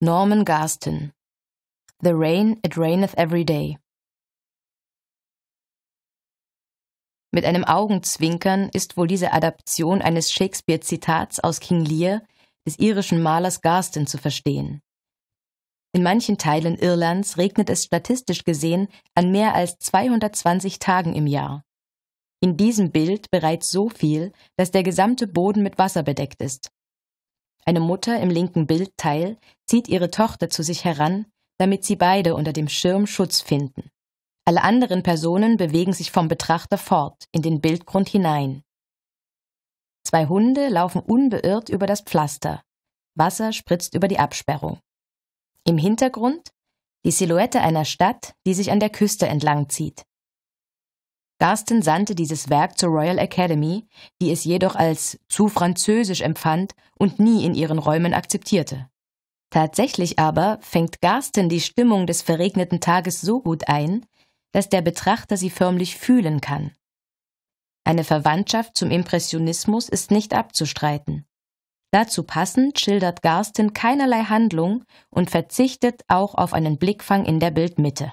Norman Garston The Rain It Raineth Every Day Mit einem Augenzwinkern ist wohl diese Adaption eines Shakespeare-Zitats aus King Lear des irischen Malers Garston zu verstehen. In manchen Teilen Irlands regnet es statistisch gesehen an mehr als 220 Tagen im Jahr. In diesem Bild bereits so viel, dass der gesamte Boden mit Wasser bedeckt ist. Eine Mutter im linken Bildteil zieht ihre Tochter zu sich heran, damit sie beide unter dem Schirm Schutz finden. Alle anderen Personen bewegen sich vom Betrachter fort, in den Bildgrund hinein. Zwei Hunde laufen unbeirrt über das Pflaster. Wasser spritzt über die Absperrung. Im Hintergrund die Silhouette einer Stadt, die sich an der Küste entlang zieht. Garsten sandte dieses Werk zur Royal Academy, die es jedoch als zu französisch empfand und nie in ihren Räumen akzeptierte. Tatsächlich aber fängt Garsten die Stimmung des verregneten Tages so gut ein, dass der Betrachter sie förmlich fühlen kann. Eine Verwandtschaft zum Impressionismus ist nicht abzustreiten. Dazu passend schildert Garsten keinerlei Handlung und verzichtet auch auf einen Blickfang in der Bildmitte.